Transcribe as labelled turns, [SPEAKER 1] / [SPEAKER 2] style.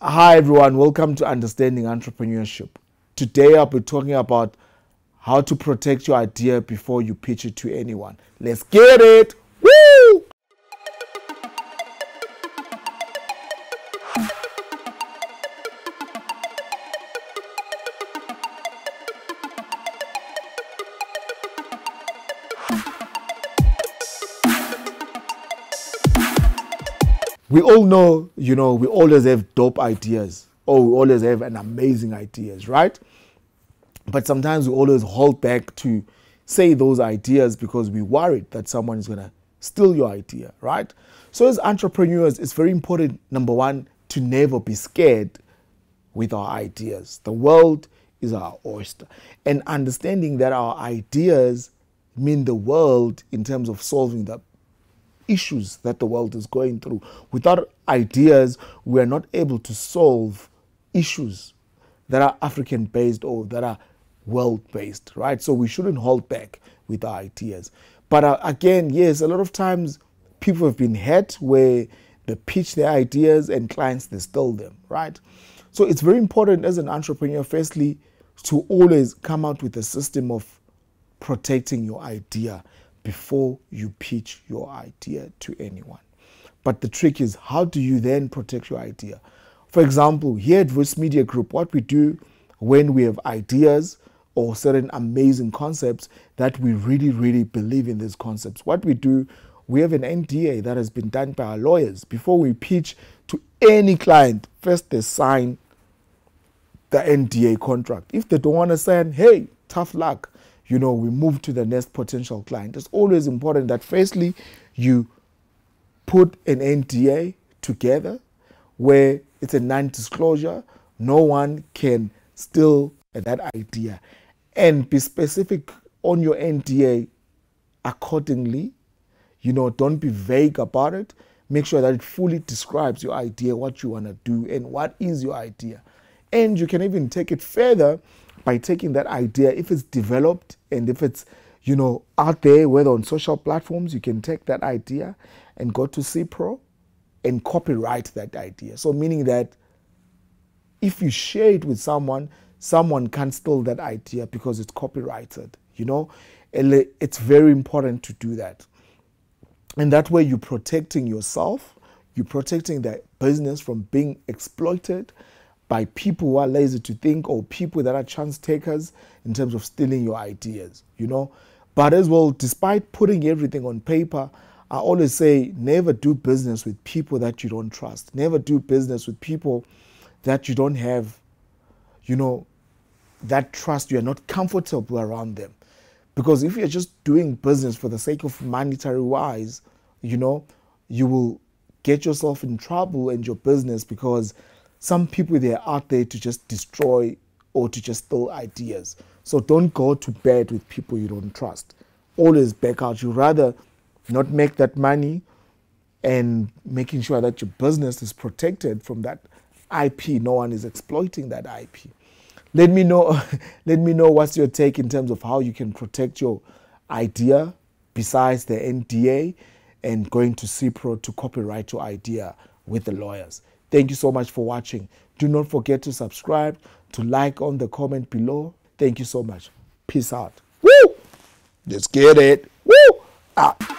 [SPEAKER 1] Hi, everyone. Welcome to Understanding Entrepreneurship. Today, I'll be talking about how to protect your idea before you pitch it to anyone. Let's get it. we all know, you know, we always have dope ideas. Oh, we always have an amazing ideas, right? But sometimes we always hold back to say those ideas because we're worried that someone is gonna steal your idea, right? So as entrepreneurs, it's very important, number one, to never be scared with our ideas. The world is our oyster. And understanding that our ideas mean the world in terms of solving the issues that the world is going through. Without ideas, we are not able to solve issues that are African based or that are world based, right? So we shouldn't hold back with our ideas. But uh, again, yes, a lot of times people have been hurt where they pitch their ideas and clients they steal them, right? So it's very important as an entrepreneur, firstly, to always come out with a system of protecting your idea before you pitch your idea to anyone. But the trick is how do you then protect your idea? For example, here at Voice Media Group, what we do when we have ideas or certain amazing concepts that we really, really believe in these concepts, what we do, we have an NDA that has been done by our lawyers. Before we pitch to any client, first they sign the NDA contract. If they don't want to sign, hey, tough luck you know, we move to the next potential client. It's always important that firstly, you put an NDA together where it's a non-disclosure. No one can steal that idea and be specific on your NDA accordingly. You know, don't be vague about it. Make sure that it fully describes your idea, what you want to do, and what is your idea. And you can even take it further by taking that idea, if it's developed and if it's, you know, out there, whether on social platforms, you can take that idea and go to CPRO and copyright that idea. So meaning that if you share it with someone, someone can steal that idea because it's copyrighted, you know? It's very important to do that. And that way you're protecting yourself, you're protecting that business from being exploited, by people who are lazy to think or people that are chance takers in terms of stealing your ideas, you know. But as well, despite putting everything on paper, I always say never do business with people that you don't trust. Never do business with people that you don't have, you know, that trust. You're not comfortable around them. Because if you're just doing business for the sake of monetary wise, you know, you will get yourself in trouble and your business because some people they are out there to just destroy or to just steal ideas. So don't go to bed with people you don't trust. Always back out. You rather not make that money and making sure that your business is protected from that IP. No one is exploiting that IP. Let me know let me know what's your take in terms of how you can protect your idea besides the NDA and going to CPRO to copyright your idea with the lawyers. Thank you so much for watching. Do not forget to subscribe, to like on the comment below. Thank you so much. Peace out. Woo! Let's get it. Woo! Ah.